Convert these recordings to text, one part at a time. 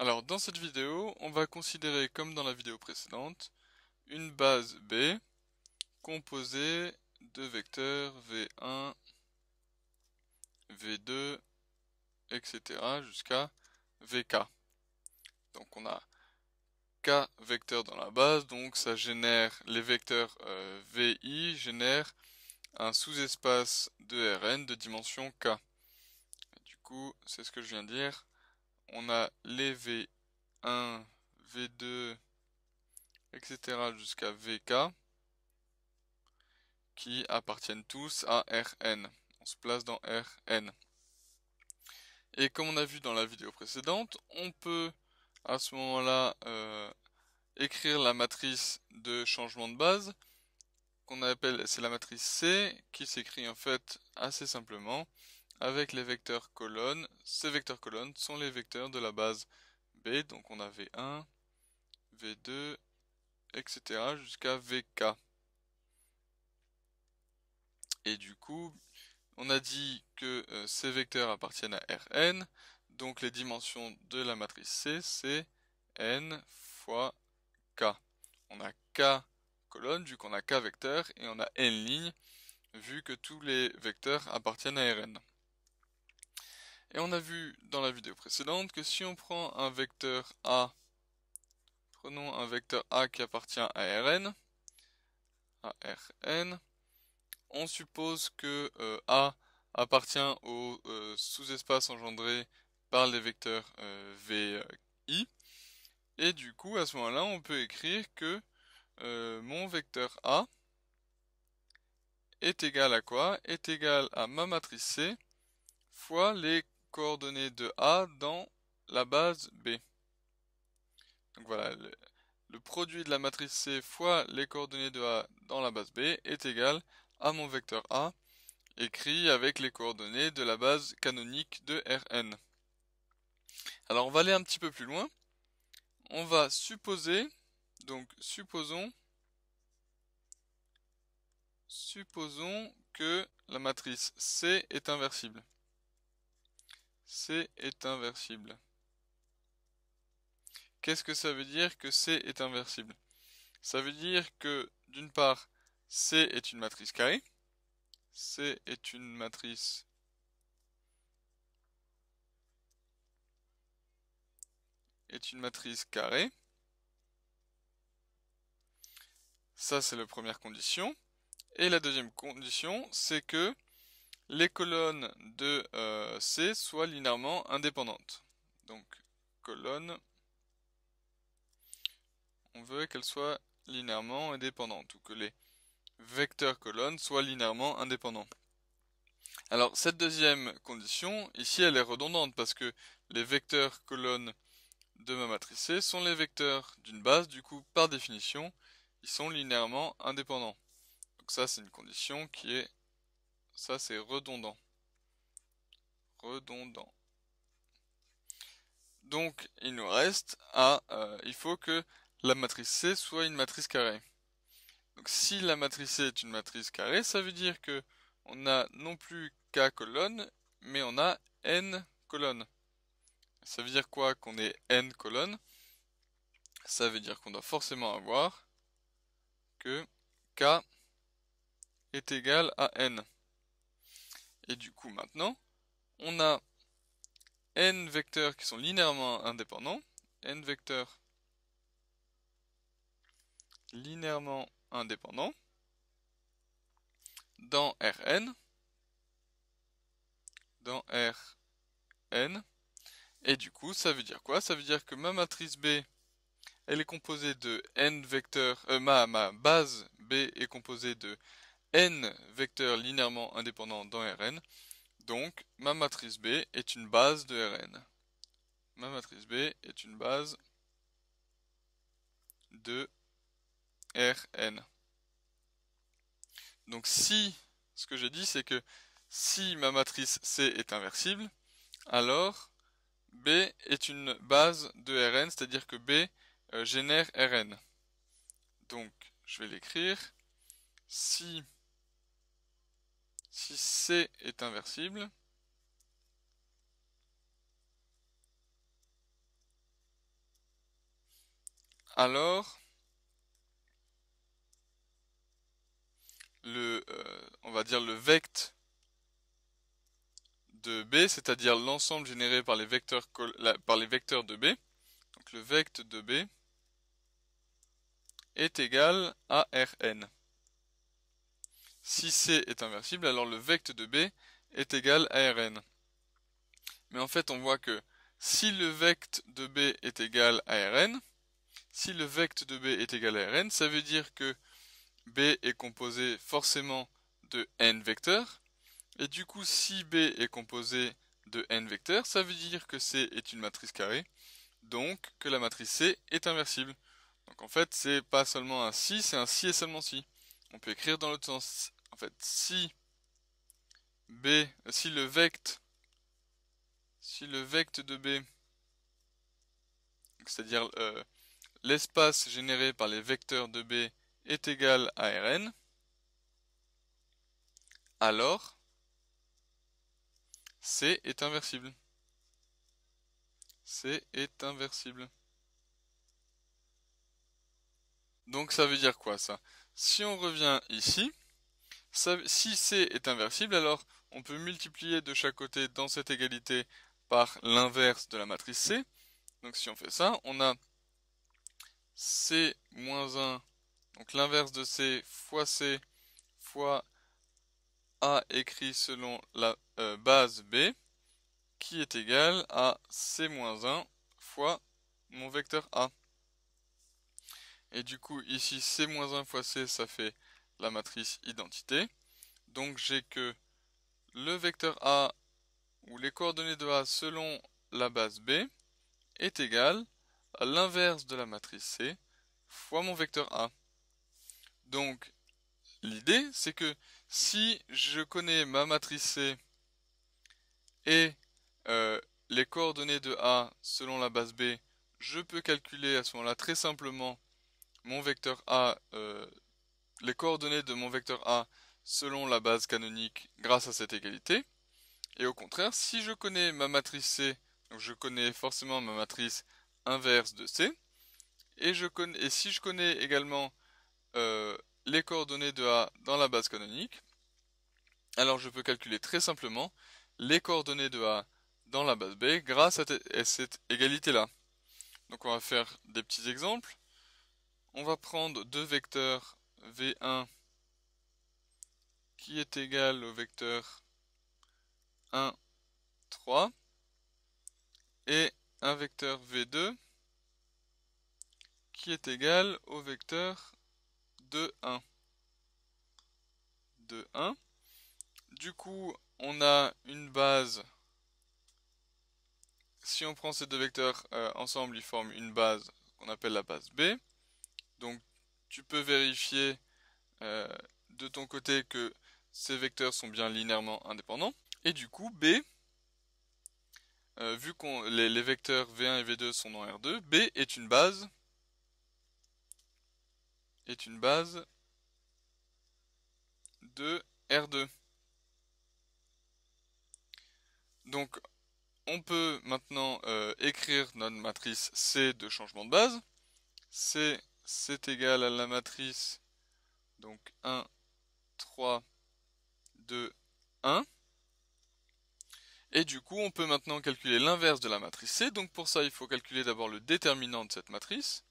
Alors dans cette vidéo, on va considérer comme dans la vidéo précédente une base B composée de vecteurs V1, V2, etc. jusqu'à VK. Donc on a K vecteurs dans la base, donc ça génère les vecteurs euh, VI génèrent un sous-espace de Rn de dimension K. du coup, c'est ce que je viens de dire on a les V1, V2, etc. jusqu'à VK qui appartiennent tous à Rn. On se place dans Rn. Et comme on a vu dans la vidéo précédente, on peut à ce moment-là euh, écrire la matrice de changement de base qu'on appelle, c'est la matrice C, qui s'écrit en fait assez simplement avec les vecteurs colonnes. Ces vecteurs colonnes sont les vecteurs de la base B, donc on a V1, V2, etc. jusqu'à VK. Et du coup, on a dit que euh, ces vecteurs appartiennent à Rn, donc les dimensions de la matrice C, c'est n fois k. On a k colonnes, vu qu'on a k vecteurs, et on a n lignes, vu que tous les vecteurs appartiennent à Rn. Et on a vu dans la vidéo précédente que si on prend un vecteur A, prenons un vecteur A qui appartient à Rn, on suppose que euh, A appartient au euh, sous-espace engendré par les vecteurs euh, VI. Et du coup, à ce moment-là, on peut écrire que mon vecteur A est égal à quoi Est égal à ma matrice C fois les coordonnées de A dans la base B. Donc voilà, le, produit de la matrice C fois les coordonnées de A dans la base B est égal à mon vecteur A, écrit avec les coordonnées de la base canonique de Rn. Alors on va aller un petit peu plus loin. On va supposer, donc supposons, supposons que la matrice C est inversible. C est inversible. Qu'est-ce que ça veut dire que C est inversible Ça veut dire que, d'une part, C est une matrice carrée. C est une matrice est une matrice carrée. Ça, c'est la première condition. Et la deuxième condition, c'est que les colonnes de euh, C soient linéairement indépendantes. Donc colonne, on veut qu'elles soient linéairement indépendantes ou que les vecteurs colonnes soient linéairement indépendants. Alors cette deuxième condition, ici elle est redondante parce que les vecteurs colonnes de ma matrice C sont les vecteurs d'une base, du coup par définition, ils sont linéairement indépendants. Donc ça c'est une condition qui est ça, c'est redondant. Redondant. Donc, il nous reste à... Euh, il faut que la matrice C soit une matrice carrée. Donc, si la matrice C est une matrice carrée, ça veut dire que on a non plus K colonnes, mais on a N colonnes. Ça veut dire quoi qu'on ait N colonnes Ça veut dire qu'on doit forcément avoir que K est égal à N. Et du coup, maintenant, on a n vecteurs qui sont linéairement indépendants, n vecteurs linéairement indépendants dans Rn, dans Rn, et du coup, ça veut dire quoi Ça veut dire que ma matrice B, elle est composée de n vecteurs, euh, ma base B est composée de n vecteurs linéairement indépendants dans Rn. Donc ma matrice B est une base de Rn. Ma matrice B est une base de Rn. Donc si, ce que j'ai dit c'est que si ma matrice C est inversible, alors B est une base de Rn, c'est-à-dire que B euh, génère Rn. Donc je vais l'écrire. Si si C est inversible, alors le, euh, on va dire le vect de B, c'est-à-dire l'ensemble généré par les, vecteurs, par les vecteurs de B, donc le vect de B est égal à Rn. Si C est inversible, alors le vect de B est égal à Rn. Mais en fait, on voit que si le vect de B est égal à Rn, si le vect de B est égal à Rn, ça veut dire que B est composé forcément de n vecteurs. Et du coup, si B est composé de n vecteurs, ça veut dire que C est une matrice carrée, donc que la matrice C est inversible. Donc en fait, c'est pas seulement un si, c'est un si et seulement si. On peut écrire dans l'autre sens fait, si B, si le vect, si le de B, c'est-à-dire euh, l'espace généré par les vecteurs de B est égal à Rn, alors C est inversible. C est inversible. Donc ça veut dire quoi ça Si on revient ici, si C est inversible, alors on peut multiplier de chaque côté dans cette égalité par l'inverse de la matrice C. Donc si on fait ça, on a C moins 1, donc l'inverse de C fois C fois A écrit selon la euh, base B, qui est égal à C moins 1 fois mon vecteur A. Et du coup, ici, C moins 1 fois C, ça fait la matrice identité. Donc j'ai que le vecteur A ou les coordonnées de A selon la base B est égal à l'inverse de la matrice C fois mon vecteur A. Donc l'idée c'est que si je connais ma matrice C et euh, les coordonnées de A selon la base B, je peux calculer à ce moment-là très simplement mon vecteur A euh, les coordonnées de mon vecteur A selon la base canonique grâce à cette égalité. Et au contraire, si je connais ma matrice C, donc je connais forcément ma matrice inverse de C, et, je connais, et si je connais également euh, les coordonnées de A dans la base canonique, alors je peux calculer très simplement les coordonnées de A dans la base B grâce à, à cette égalité-là. Donc on va faire des petits exemples. On va prendre deux vecteurs V1 qui est égal au vecteur 1, 3 et un vecteur V2 qui est égal au vecteur 2, 1. 2, 1. Du coup, on a une base. Si on prend ces deux vecteurs euh, ensemble, ils forment une base qu'on appelle la base B. Donc tu peux vérifier euh, de ton côté que ces vecteurs sont bien linéairement indépendants. Et du coup, B, euh, vu que les, vecteurs V1 et V2 sont dans R2, B est une base est une base de R2. Donc on peut maintenant euh, écrire notre matrice C de changement de base. C c'est égal à la matrice donc 1, 3, 2, 1. Et du coup, on peut maintenant calculer l'inverse de la matrice C. Donc pour ça, il faut calculer d'abord le déterminant de cette matrice.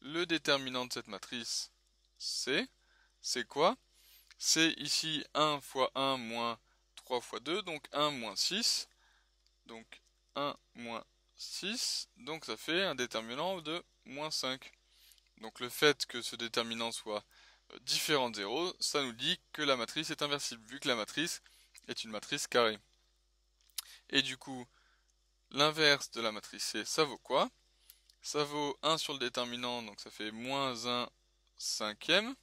Le déterminant de cette matrice C, c'est quoi C'est ici 1 fois 1 moins 3 fois 2, donc 1 moins 6. Donc 1 moins 6, donc ça fait un déterminant de moins 5. Donc le fait que ce déterminant soit euh, différent de 0, ça nous dit que la matrice est inversible, vu que la matrice est une matrice carrée. Et du coup, l'inverse de la matrice C, ça vaut quoi Ça vaut 1 sur le déterminant, donc ça fait moins 1 cinquième,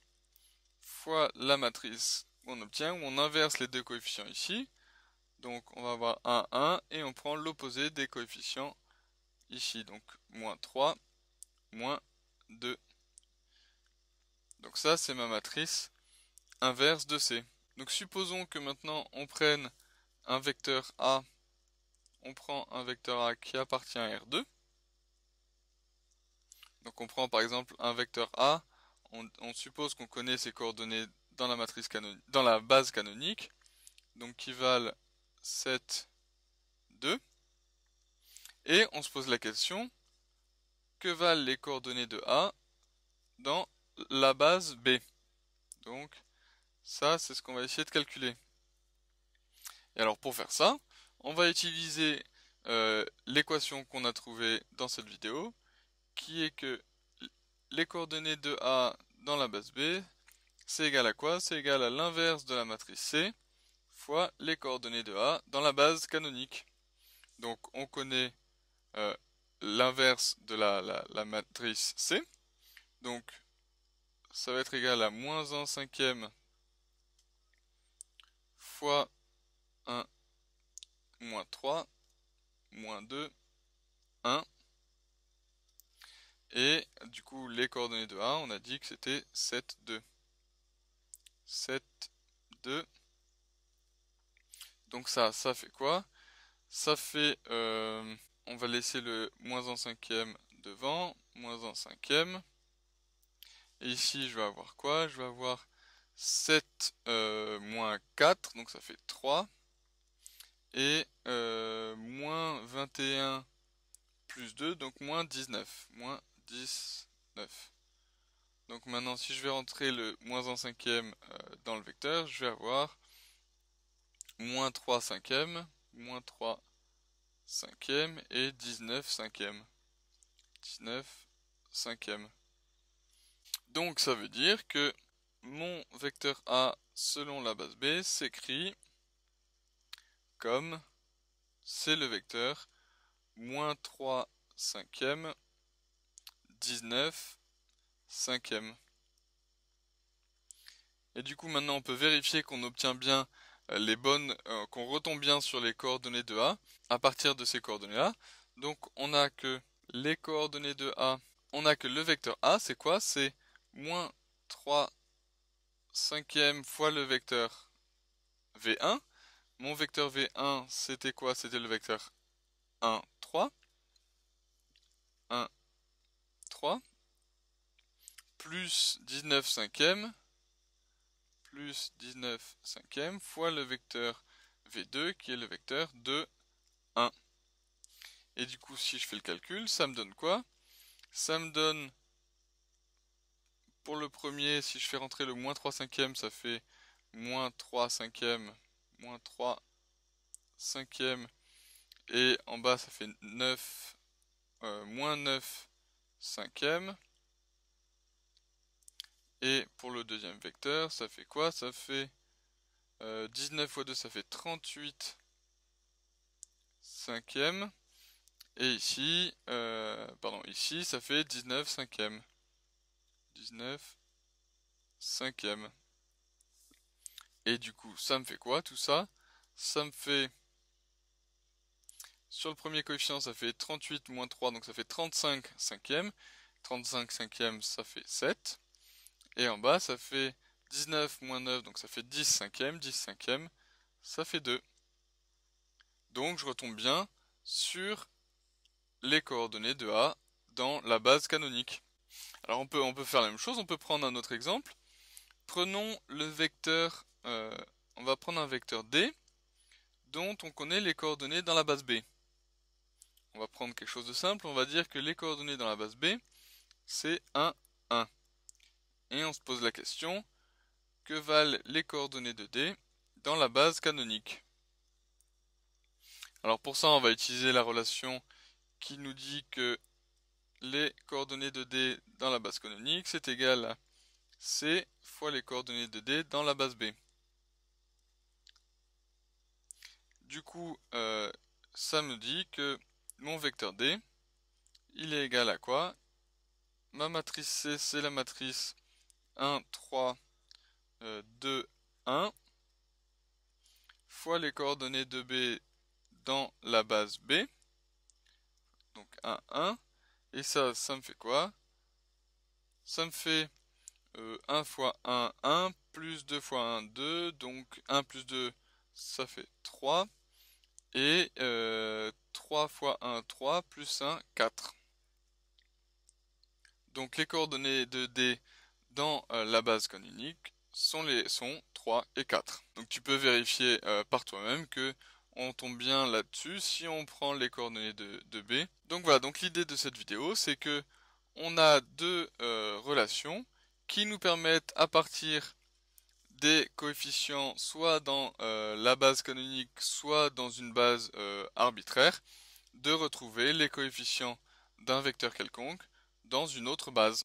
fois la matrice on obtient, où on inverse les deux coefficients ici. Donc on va avoir 1, 1, et on prend l'opposé des coefficients ici, donc moins 3, moins 1. 2. Donc ça, c'est ma matrice inverse de C. Donc supposons que maintenant on prenne un vecteur A, on prend un vecteur A qui appartient à R2. Donc on prend par exemple un vecteur A, on, suppose qu'on connaît ses coordonnées dans la, matrice dans la base canonique, donc qui valent 7, 2. Et on se pose la question, que valent les coordonnées de A dans la base B. Donc ça, c'est ce qu'on va essayer de calculer. Et alors pour faire ça, on va utiliser euh, l'équation qu'on a trouvée dans cette vidéo, qui est que les coordonnées de A dans la base B, c'est égal à quoi C'est égal à l'inverse de la matrice C fois les coordonnées de A dans la base canonique. Donc on connaît euh, l'inverse de la, la, la, matrice C. Donc, ça va être égal à moins 1 cinquième fois 1, moins 3, moins 2, 1. Et du coup, les coordonnées de A, on a dit que c'était 7, 2. 7, 2. Donc ça, ça fait quoi Ça fait... Euh on va laisser le moins en cinquième devant, moins en cinquième. Et ici, je vais avoir quoi Je vais avoir 7 euh, moins 4, donc ça fait 3. Et euh, moins 21 plus 2, donc moins 19. Moins 19. Donc maintenant, si je vais rentrer le moins en cinquième euh, dans le vecteur, je vais avoir moins 3 cinquièmes, moins 3 cinquième et 19 cinquième. 19 cinquième. Donc ça veut dire que mon vecteur A selon la base B s'écrit comme c'est le vecteur moins 3 cinquième 19 cinquième. Et du coup maintenant on peut vérifier qu'on obtient bien les bonnes, euh, qu'on retombe bien sur les coordonnées de A à partir de ces coordonnées là Donc on a que les coordonnées de A, on a que le vecteur A, c'est quoi C'est moins 3 cinquièmes fois le vecteur V1. Mon vecteur V1, c'était quoi C'était le vecteur 1, 3. 1, 3. Plus 19 cinquièmes, plus 19 cinquième fois le vecteur V2 qui est le vecteur de 1. Et du coup, si je fais le calcul, ça me donne quoi Ça me donne, pour le premier, si je fais rentrer le moins 3 cinquième, ça fait moins 3 cinquième, moins 3 cinquième, et en bas, ça fait 9, 9 euh, moins 9 et pour le deuxième vecteur, ça fait quoi Ça fait 19 x 2, ça fait 38 cinquièmes. Et ici, euh, pardon, ici, ça fait 19 cinquièmes. 19 cinquièmes. Et du coup, ça me fait quoi tout ça Ça me fait... Sur le premier coefficient, ça fait 38 moins 3, donc ça fait 35 cinquièmes. 35 cinquièmes, ça fait 7. Et en bas, ça fait 19 moins 9, donc ça fait 10 cinquièmes. 10 cinquièmes, ça fait 2. Donc je retombe bien sur les coordonnées de A dans la base canonique. Alors on peut, on peut faire la même chose, on peut prendre un autre exemple. Prenons le vecteur, euh, on va prendre un vecteur D dont on connaît les coordonnées dans la base B. On va prendre quelque chose de simple, on va dire que les coordonnées dans la base B, c'est 1, 1 et on se pose la question que valent les coordonnées de D dans la base canonique Alors pour ça, on va utiliser la relation qui nous dit que les coordonnées de D dans la base canonique, c'est égal à C fois les coordonnées de D dans la base B. Du coup, euh, ça me dit que mon vecteur D, il est égal à quoi Ma matrice C, c'est la matrice 1, 3, 2, 1 fois les coordonnées de B dans la base B. Donc 1, 1. Et ça, ça me fait quoi Ça me fait 1 euh, fois 1, 1, plus 2 fois 1, 2. Donc 1 plus 2, ça fait 3. Et 3 euh, fois 1, 3, plus 1, 4. Donc les coordonnées de D dans euh, la base canonique sont les sons 3 et 4. Donc tu peux vérifier euh, par toi-même que on tombe bien là-dessus si on prend les coordonnées de, B. Donc voilà, donc l'idée de cette vidéo, c'est que on a deux euh, relations qui nous permettent à partir des coefficients soit dans la base canonique, soit dans une base arbitraire, de retrouver les coefficients d'un vecteur quelconque dans une autre base.